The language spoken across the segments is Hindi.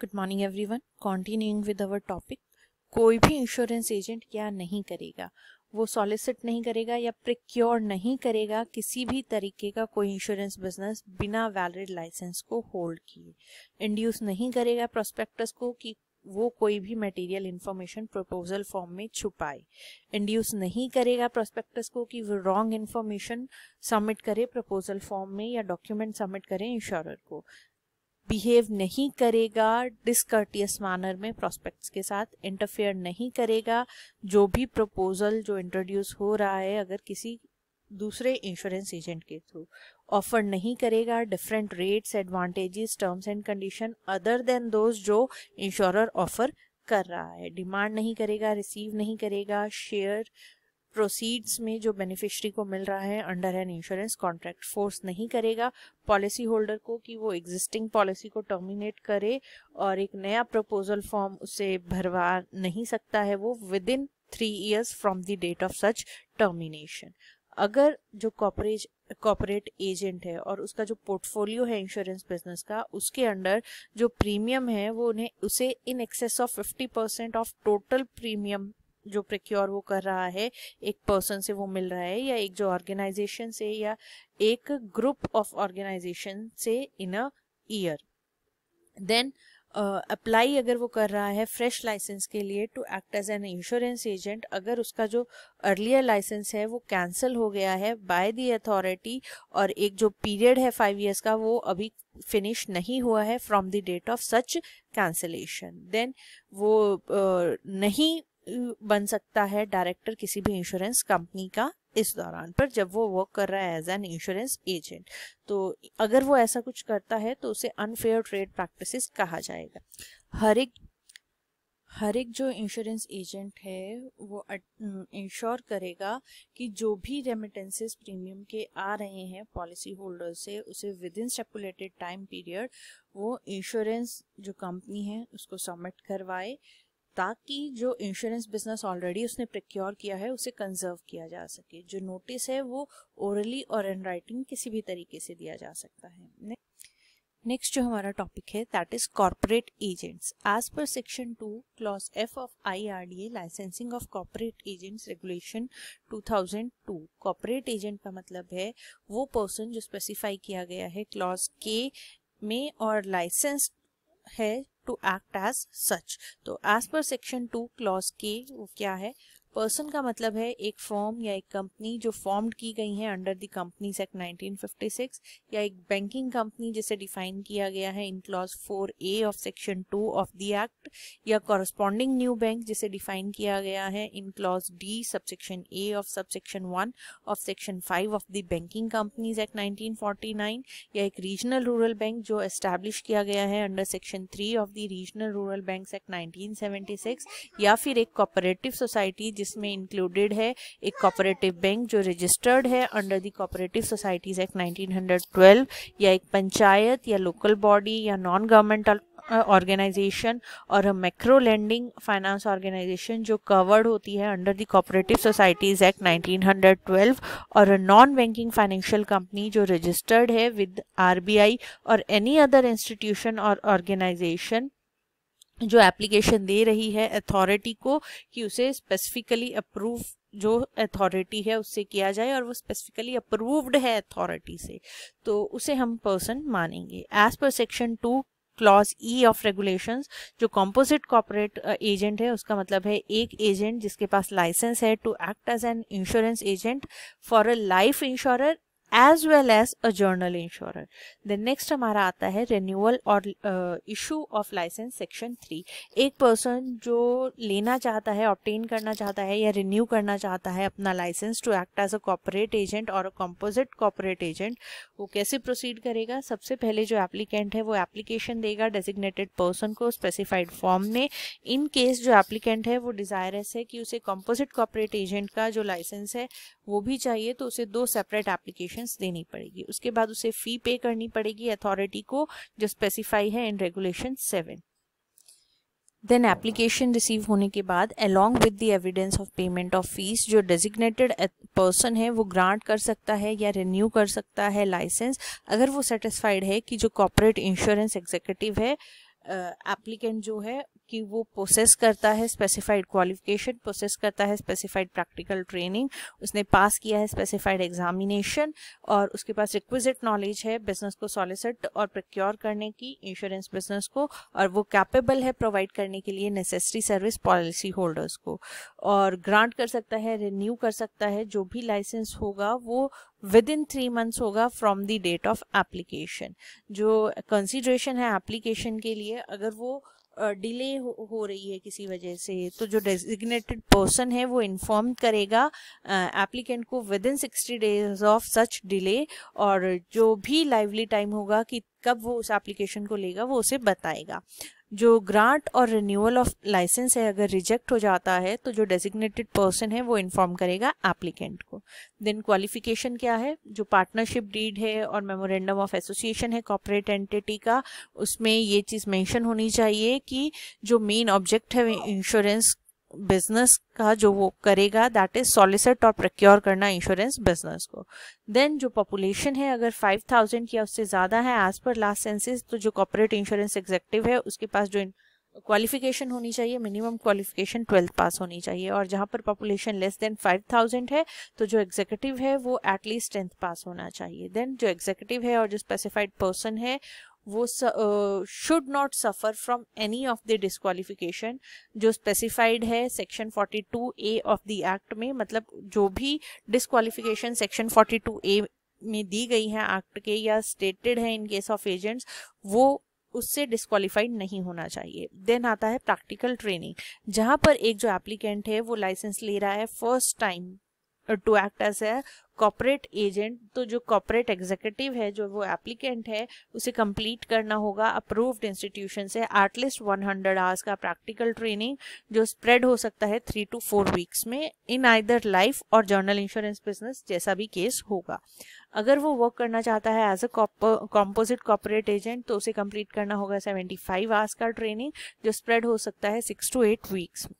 good morning everyone continuing with our topic कोई भी इंश्योरेंस एजेंट क्या नहीं करेगा वो सॉलिसिट नहीं करेगा या प्रिक्योर नहीं करेगा किसी भी तरीके का कोई इंश्योरेंस बिजनेस बिना वैलिड लाइसेंस को होल्ड किए इंड्यूस नहीं करेगा प्रोस्पेक्टस को कि वो कोई भी मटेरियल इन्फॉर्मेशन प्रपोजल फॉर्म में छुपाए इंड्यूस नहीं करेगा प्रोस्पेक्टस को कि वो रॉन्ग इन्फॉर्मेशन सबमिट करे प्रपोजल फॉर्म में या डॉक्यूमेंट सबमिट करे इंश्योरर को बिहेव नहीं करेगा डिसकर्टियस मैनर में प्रोस्पेक्ट्स के साथ इंटरफेयर नहीं करेगा जो भी प्रपोजल जो इंट्रोड्यूस हो रहा है अगर किसी दूसरे इंश्योरेंस एजेंट के थ्रू ऑफर नहीं करेगा different rates advantages terms and condition other than those जो इंश्योरर ऑफर कर रहा है डिमांड नहीं करेगा रिसीव नहीं करेगा शेयर प्रोसीड्स में जो बेनिफिशरी को मिल रहा है under an insurance contract force नहीं करेगा पॉलिसी होल्डर को कि वो एग्जिस्टिंग पॉलिसी को टर्मिनेट करे और एक नया प्रपोजल फॉर्म उसे भरवा नहीं सकता है वो within three years from the date of such termination अगर जो कॉपरेज कॉपरेट एजेंट है और उसका जो पोर्टफोलियो है इंश्योरेंस बिजनेस का उसके अंडर जो प्रीमियम है वो उन्हें उसे in excess of fifty percent of total premium जो प्रिक्योर वो कर रहा है एक पर्सन से वो मिल रहा है या एक जो ऑर्गेनाइजेशन से या एक ग्रुप ऑफ ऑर्गेनाइजेशन से in a year then apply uh, अगर वो कर रहा है फ्रेश लाइसेंस के लिए to act as an insurance agent अगर उसका जो अर्लियर लाइसेंस है वो कैंसिल हो गया है बाय दी अथॉरिटी और एक जो पीरियड है फाइव इयर्स का वो अभी फिनिश नहीं हुआ है from the date of such cancellation then वो uh, नहीं बन सकता है डायरेक्टर किसी भी इंश्योरेंस कंपनी का इस दौरान पर जब वो वर्क कर रहा है एज एन इंश्योरेंस एजेंट तो अगर वो ऐसा कुछ करता है तो उसे अनफेयर ट्रेड प्रैक्टिसेस कहा जाएगा हर एक हर एक जो इंश्योरेंस एजेंट है वो इंश्योर करेगा कि जो भी रेमिटेंसेस प्रीमियम के आ रहे हैं पॉलिसी होल्डर से उसे within stipulated time period वो इंश्योरेंस जो कंपनी है उसको सबमिट करवाए ताकि जो इंश्योरेंस बिजनेस ऑलरेडी उसने प्रिक्योर किया है उसे कंजर्व किया जा सके जो नोटिस है वो ओरली और इन राइटिंग किसी भी तरीके से दिया जा सकता है नेक्स्ट जो हमारा टॉपिक है that is corporate agents as per section two clause F of I R D A licensing of corporate agents regulation 2002 corporate agent का मतलब है वो पर्सन जो स्पेसिफाई किया गया है क्लॉज के में और लाइसेंस है टू एक्ट एज सच तो as per section two clause के वो क्या है पर्सन का मतलब है एक फॉर्म या एक कंपनी जो फॉर्म्ड की गई है अंडर द कंपनीज एक्ट 1956 या एक बैंकिंग कंपनी जिसे डिफाइन किया गया है in clause 4 A of section 2 of the act या कॉरस्पॉन्डिंग न्यू बैंक जिसे डिफाइन किया गया है in clause D subsection A of subsection 1 of section 5 of the banking companies act 1949 या एक रीजनल रूरल बैंक जो एस्टैब्लिश किया गया है under section three of the regional rural bank act 1976 या फिर एक कॉपरेटिव सोसाइटी जिसमें इंक्लूडेड है एक कॉपरेटिव बैंक जो रजिस्टर्ड है under the cooperative societies act 1912 या एक पंचायत या लोकल बॉडी या नॉन गवर्नमेंट ऑर्गेनाइजेशन और मैक्रो लैंडिंग फाइनेंस ऑर्गेनाइजेशन जो कवर्ड होती है under the cooperative societies act 1912 और नॉन बैंकिंग फाइनेंशियल कंपनी जो रजिस्टर्ड है विद आरबीआई और एनी अदर इंस्टीट्यूशन और ऑर्गेनाइजेशन जो एप्लीकेशन दे रही है अथॉरिटी को कि उसे स्पेसिफिकली अप्रूव जो अथॉरिटी है उससे किया जाए और वो स्पेसिफिकली अप्रूव्ड है अथॉरिटी से तो उसे हम पर्सन मानेंगे as per section two clause E of regulation जो कॉम्पोजिट कॉपरेट एजेंट है उसका मतलब है एक एजेंट जिसके पास लाइसेंस है to act as an insurance agent for a life insurer as well as a general insurer then next हमारा आता है रिन्यूअल और issue of licence section three एक पर्सन जो लेना चाहता है ऑप्टेन करना चाहता है या रिन्यू करना चाहता है अपना licence to act as a corporate agent और अ कॉम्पोजिट कॉपोरेट एजेंट वो कैसे प्रोसीड करेगा सबसे पहले जो एप्लीकेंट है वो एप्लीकेशन देगा डेजिग्नेटेड पर्सन को स्पेसिफाइड फॉर्म में इन केस जो एप्लीकेंट है वो डिज़ायरस है कि उसे कॉम्पोजिट कॉपोरेट एजेंट का जो लाइसेंस है वो भी चाहिए तो उसे दो सेपरेट एप्लीकेशन कंडीशंस देनी पड़ेगी उसके बाद उसे फी पे करनी पड़ेगी अथॉरिटी को जो स्पेसिफाई है in regulation seven then application receive होने के बाद along with the evidence of payment of fees जो डेजिग्नेटेड पर्सन है वो ग्रांट कर सकता है या रिन्यू कर सकता है लाइसेंस अगर वो सेटिस्फाइड है कि जो कॉपरेट इंश्योरेंस एग्जीक्यूटिव है एप्लीकेंट uh, जो है कि वो प्रोसेस करता है स्पेसिफाइड क्वालिफिकेशन प्रोसेस करता है स्पेसिफाइड प्रैक्टिकल ट्रेनिंग उसने पास किया है स्पेसिफाइड एग्जामिनेशन और उसके पास रिक्विजिट नॉलेज है बिजनेस को सॉलिसिट और प्रक्योर करने की इंश्योरेंस बिजनेस को और वो कैपेबल है प्रोवाइड करने के लिए नेसेसरी सर्विस पॉलिसी होल्डर्स को और ग्रांट कर सकता है रिन्यू कर सकता है जो भी लाइसेंस होगा वो विद इन थ्री मंथ्स होगा from the date of application जो कंसिड्रेशन है एप्लीकेशन के लिए अगर वो डिले हो, हो रही है किसी वजह से तो जो डेजिग्नेटेड पर्सन है वो इन्फॉर्म करेगा एप्लीकेंट को within sixty days of such delay और जो भी लाइवली टाइम होगा कि कब वो उस एप्लीकेशन को लेगा वो उसे बताएगा जो ग्रांट और रिन्यूअल ऑफ लाइसेंस है अगर रिजेक्ट हो जाता है तो जो डेजिग्नेटेड पर्सन है वो इन्फॉर्म करेगा एप्लीकेंट को देन क्वालिफिकेशन क्या है जो पार्टनरशिप डीड है और मेमोरेंडम ऑफ एसोसिएशन है कॉपरेट एंटिटी का उसमें ये चीज़ मेंशन होनी चाहिए कि जो मेन ऑब्जेक्ट है इंश्योरेंस बिजनेस का जो वो करेगा दैट इज सॉलिसिट और प्रक्योर करना इंश्योरेंस बिजनेस को देन जो पॉपुलेशन है अगर 5000 या उससे ज़्यादा है एज पर लास्ट सेंसिस तो जो कॉपोरेट इंश्योरेंस एग्जेक्टिव है उसके पास जो क्वालिफिकेशन होनी चाहिए मिनिमम क्वालिफिकेशन ट्वेल्थ पास होनी चाहिए और जहाँ पर पॉपुलेशन लेस देन 5000 है तो जो एग्जीक्यूटिव है वो एटलीस्ट टेंथ पास होना चाहिए देन जो एग्जीक्यूटिव है और जो स्पेसिफाइड पर्सन है वो should not suffer from any of the disqualification जो स्पेसिफाइड है section 42 A of the act में मतलब जो भी डिस्कालिफिकेशन सेक्शन 42 ए में दी गई है एक्ट के या स्टेटेड है इन केस ऑफ एजेंट्स वो उससे डिस्कालीफाइड नहीं होना चाहिए देन आता है प्रैक्टिकल ट्रेनिंग जहाँ पर एक जो एप्लीकेंट है वो लाइसेंस ले रहा है first time to act as a corporate agent तो जो कॉपरेट एग्जीक्यूटिव है जो वो एप्लीकेंट है उसे कंप्लीट करना होगा अप्रूव्ड इंस्टीट्यूशन से एटलीस्ट 100 आवर्स का प्रैक्टिकल ट्रेनिंग जो स्प्रेड हो सकता है थ्री टू फोर वीक्स में इन आइदर लाइफ और जर्नल इंश्योरेंस बिजनेस जैसा भी केस होगा अगर वो वर्क करना चाहता है as a composite corporate agent तो उसे कंप्लीट करना होगा सेवेंटी फाइव आवर्स का ट्रेनिंग जो स्प्रेड हो सकता है सिक्स टू एट वीक्स में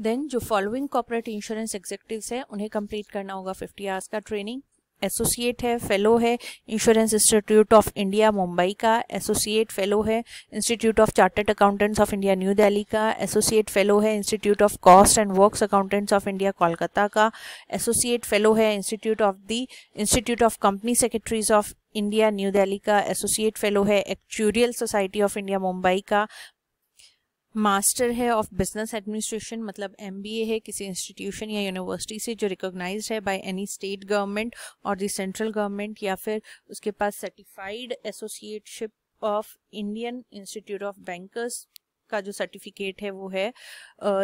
देन जो फॉलोइंग कॉपरेट इंश्योरेंस एग्जीक्यूटिव्स है उन्हें कम्प्लीट करना होगा फिफ्टी आवर्स का ट्रेनिंग एसोसिएट है फेलो है insurance institute of India Mumbai का एसोसिएट फेलो है institute of chartered accountants of India new Delhi का एसोसिएट फेलो है institute of cost and works accountants of India Kolkata का एसोसिएट फेलो है institute of the institute of company secretaries of India new Delhi का एसोसिएट फेलो है actuarial society of India Mumbai का मास्टर है ऑफ बिजनेस एडमिनिस्ट्रेशन मतलब एम है किसी इंस्टीट्यूशन या यूनिवर्सिटी से जो रिकॉग्नाइज है बाय एनी स्टेट गवर्नमेंट और दी सेंट्रल गवर्नमेंट या फिर उसके पास certified associateship of Indian institute of bankers का जो सर्टिफिकेट है वो है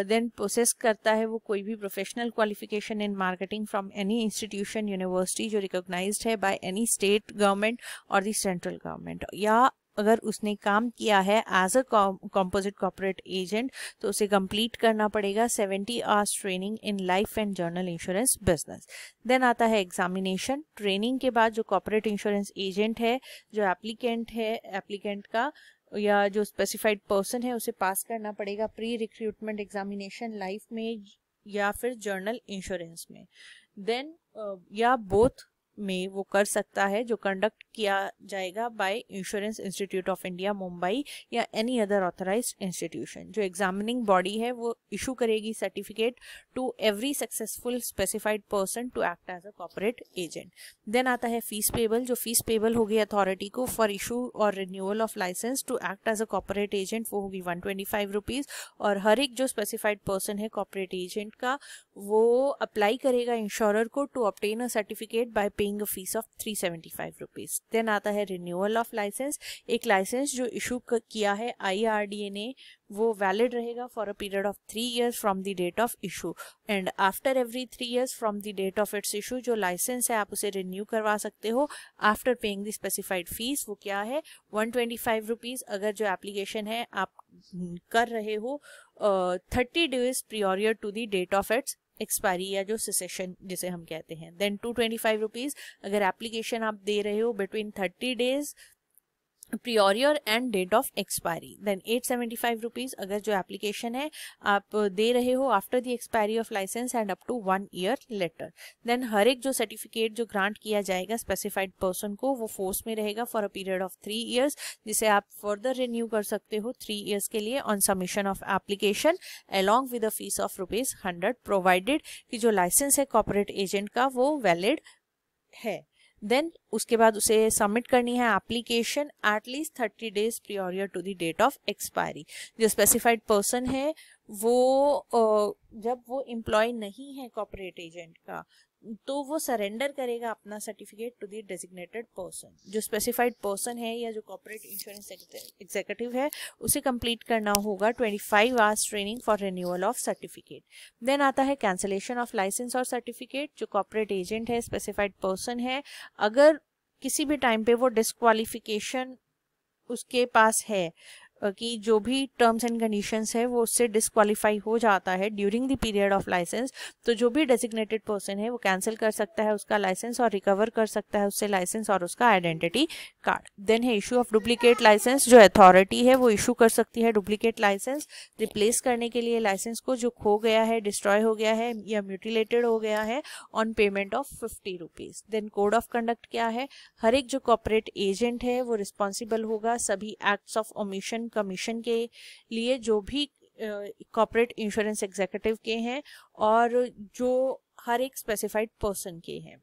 देन uh, प्रोसेस करता है वो कोई भी professional qualification in marketing from any institution university जो रिकोगनाइज है बाय एनी स्टेट गवर्नमेंट और दी सेंट्रल गवर्नमेंट या अगर उसने काम किया है as a composite corporate agent तो उसे कंप्लीट करना पड़ेगा 70 hours training in life and general insurance business then आता है एग्जामिनेशन ट्रेनिंग के बाद जो कॉपोरेट इंश्योरेंस एजेंट है जो एप्लीकेंट है एप्लीकेंट का या जो स्पेसिफाइड पर्सन है उसे पास करना पड़ेगा प्री रिक्रूटमेंट एग्जामिनेशन लाइफ में या फिर जर्नल इंश्योरेंस में देन uh, या बोथ में वो कर सकता है जो कंडक्ट किया जाएगा by insurance institute of India Mumbai या एनी अदर ऑथराइज इंस्टीट्यूशन जो एग्जामिनिंग बॉडी है वो इशू करेगी certificate to every successful specified person to act as a corporate agent then आता है फीस पेबल जो फीस पेबल होगी अथॉरिटी को फॉर इशू और renewal of licence to act as a corporate agent वो होगी वन और हर एक जो स्पेसिफाइड पर्सन है कॉपरेट एजेंट का वो अप्लाई करेगा इंश्योरर को to obtain a certificate by paying a fee of three seventy five rupees then आता है रिन्यूअल ऑफ लाइसेंस एक लाइसेंस जो इशू किया है आईआरडीए ने वो वैलिड रहेगा for a period of three years from the date of issue and after every three years from the date of its issue जो लाइसेंस है आप उसे रिन्यू करवा सकते हो after paying the specified fee वो क्या है वन ट्वेंटी फाइव रुपीज़ अगर जो एप्लीकेशन है आप हम्म, कर रहे हो thirty days prior to the date of its expiry या जो सेसेशन जिसे हम कहते हैं then two twenty five rupees अगर एप्लीकेशन आप दे रहे हो बिटवीन थर्टी डेज और end date of expiry then 875 rupees अगर जो एप्लीकेशन है आप दे रहे हो after the expiry of license and up to one year later then हर एक जो सर्टिफिकेट जो ग्रांट किया जाएगा स्पेसिफाइड पर्सन को वो फोर्स में रहेगा for a period of three years जिसे आप फर्दर रिन्यू कर सकते हो थ्री ईयर्स के लिए on submission of application along with a fee of rupees hundred provided कि जो लाइसेंस है कॉपोरेट एजेंट का वो वैलिड है देन उसके बाद उसे सबमिट करनी है application at least thirty days prior to the date of expiry जो स्पेसिफाइड पर्सन है वो जब वो एम्प्लॉय नहीं है कॉपरेट एजेंट का तो वो सरेंडर करेगा अपना certificate to the designated person जो स्पेसिफाइड पर्सन है या जो कॉर्पोरेट इंश्योरेंस एग्जीक्यूटिव है उसे कंप्लीट करना होगा 25 five hours training for renewal of certificate then आता है कैंसिलेशन ऑफ लाइसेंस और सर्टिफिकेट जो कॉर्पोरेट एजेंट है स्पेसिफाइड पर्सन है अगर किसी भी टाइम पे वो डिस्कालिफिकेशन उसके पास है कि जो भी टर्म्स एंड कंडीशंस है वो उससे डिसक्वालीफाई हो जाता है during the period of license तो जो भी डेजिग्नेटेड पर्सन है वो कैंसिल कर सकता है उसका लाइसेंस और रिकवर कर सकता है उससे लाइसेंस और उसका आइडेंटिटी कार्ड देन है इशू ऑफ डुप्लीकेट लाइसेंस जो अथॉरिटी है वो इशू कर सकती है डुप्लीकेट लाइसेंस रिप्लेस करने के लिए लाइसेंस को जो खो गया है डिस्ट्रॉय हो गया है या म्यूटिलेटेड हो गया है on payment of fifty rupees then code of conduct क्या है हर एक जो कॉपरेट एजेंट है वो रिस्पॉन्सिबल होगा सभी एक्ट्स ऑफ ओमिशन कमीशन के लिए जो भी कॉपरेट इंश्योरेंस एग्जीक्यूटिव के हैं और जो हर एक स्पेसिफाइड पर्सन के हैं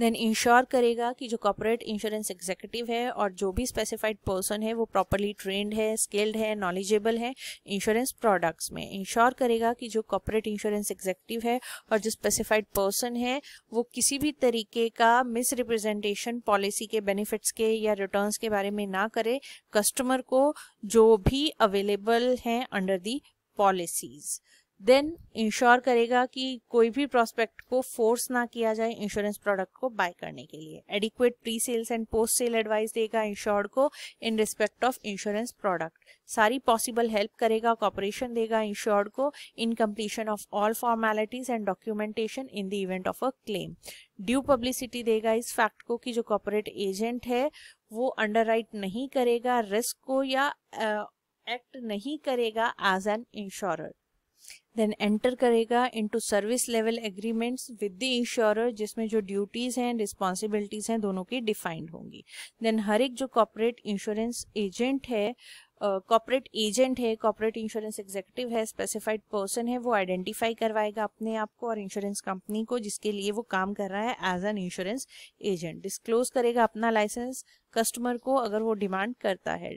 देन इंश्योर करेगा कि जो कॉपोरेट इंश्योरेंस एग्जीक्यूटिव है और जो भी स्पेसिफाइड पर्सन है वो प्रॉपरली ट्रेंड है स्किल्ड है नॉलेजेबल है इंश्योरेंस प्रोडक्ट्स में इंश्योर करेगा कि जो कॉपोरेट इंश्योरेंस एग्जीक्यूटिव है और जो स्पेसिफाइड पर्सन है वो किसी भी तरीके का मिस रिप्रेजेंटेशन पॉलिसी के बेनिफिट्स के या रिटर्न के बारे में ना करे कस्टमर को जो भी अवेलेबल हैं under the policies then insure करेगा कि कोई भी प्रोस्पेक्ट को फोर्स ना किया जाए इंश्योरेंस प्रोडक्ट को बाय करने के लिए adequate pre sales and post sale advice देगा इंश्योर्ड को in respect of insurance product सारी पॉसिबल हेल्प करेगा कॉपरेशन देगा इंश्योर्ड को in completion of all formalities and documentation in the event of a claim due publicity देगा इस फैक्ट को कि जो कॉपोरेट एजेंट है वो अंडर नहीं करेगा रिस्क को या एक्ट uh, नहीं करेगा as an insurer then enter करेगा into service level agreements with the insurer जिसमें जो ड्यूटीज़ हैं रिस्पॉन्सिबिलिटीज़ हैं दोनों की डिफाइंड होंगी देन हर एक जो कॉपरेट इंश्योरेंस एजेंट है कॉपरेट एजेंट है कॉपरेट इंश्योरेंस एग्जीक्यूटिव है स्पेसिफाइड पर्सन है वो आइडेंटिफाई करवाएगा अपने आप को और इंश्योरेंस कंपनी को जिसके लिए वो काम कर रहा है as an insurance agent disclose करेगा अपना लाइसेंस कस्टमर को अगर वो डिमांड करता है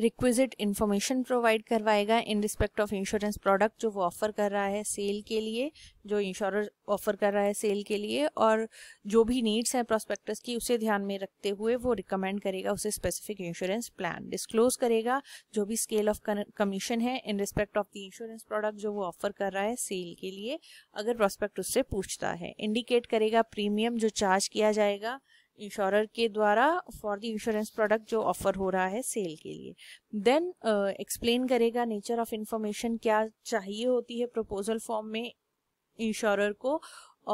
रिक्विजिट इन्फॉर्मेशन प्रोवाइड करवाएगा in respect of insurance product जो वो ऑफर कर रहा है सेल के लिए जो इंश्योर ऑफर कर रहा है सेल के लिए और जो भी नीड्स हैं प्रोस्पेक्टस की उसे ध्यान में रखते हुए वो रिकमेंड करेगा उसे स्पेसिफिक इंश्योरेंस प्लान डिस्क्लोज करेगा जो भी स्केल ऑफ कमीशन है in respect of the insurance product जो वो ऑफर कर रहा है सेल के लिए अगर प्रोस्पेक्ट उससे पूछता है इंडिकेट करेगा प्रीमियम जो चार्ज किया जाएगा इंश्योरर के द्वारा फॉर द इंश्योरेंस प्रोडक्ट जो ऑफर हो रहा है सेल के लिए देन एक्सप्लेन uh, करेगा नेचर ऑफ इंफॉर्मेशन क्या चाहिए होती है प्रपोजल फॉर्म में इंश्योरर को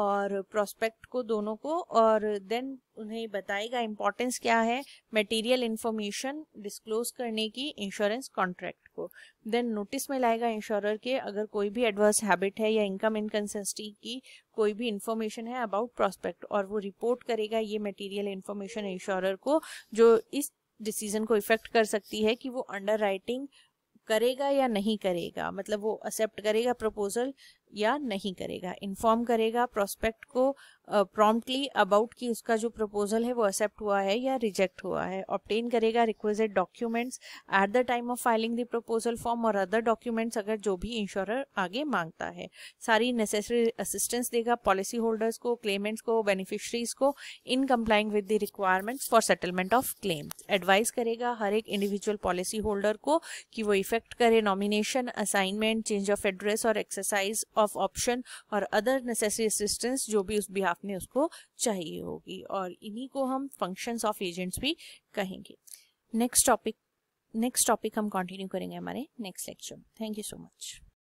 और प्रोस्पेक्ट को दोनों को और देन उन्हें बताएगा इम्पोर्टेंस क्या है मटेरियल इन्फॉर्मेशन डिस्क्लोज करने की इंश्योरेंस कॉन्ट्रैक्ट को देन नोटिस में लाएगा इंश्योरर के अगर कोई भी एडवर्स हैबिट है या इनकम इनकन्सिस्टी की कोई भी इंफॉर्मेशन है अबाउट प्रोस्पेक्ट और वो रिपोर्ट करेगा ये मटेरियल इन्फॉर्मेशन इंश्योरर को जो इस डिसीजन को इफेक्ट कर सकती है कि वो अंडर राइटिंग करेगा या नहीं करेगा मतलब वो एक्सेप्ट करेगा प्रपोजल या नहीं करेगा इन्फॉर्म करेगा प्रोस्पेक्ट को प्रॉम्प्टली uh, अबाउट कि उसका जो प्रपोजल है वो एक्सेप्ट हुआ है या रिजेक्ट हुआ है ऑप्टेन करेगा requested documents at the time of filing the proposal form और अदर डॉक्यूमेंट्स अगर जो भी इंश्योरर आगे मांगता है सारी नेसेसरी असिस्टेंस देगा पॉलिसी होल्डर्स को क्लेमेंट्स को बेनिफिशरीज को in complying with the requirements for settlement of claim advice करेगा हर एक इंडिविजुअल पॉलिसी होल्डर को कि वो इफेक्ट करे nomination assignment change of address और एक्सरसाइज ऑफ ऑप्शन और अदर नेसेसरी असिस्टेंस जो भी उस बिहाफ में उसको चाहिए होगी और इन्हीं को हम फंक्शंस ऑफ एजेंट्स भी कहेंगे नेक्स्ट टॉपिक नेक्स्ट टॉपिक हम कंटिन्यू करेंगे हमारे next lecture thank you so much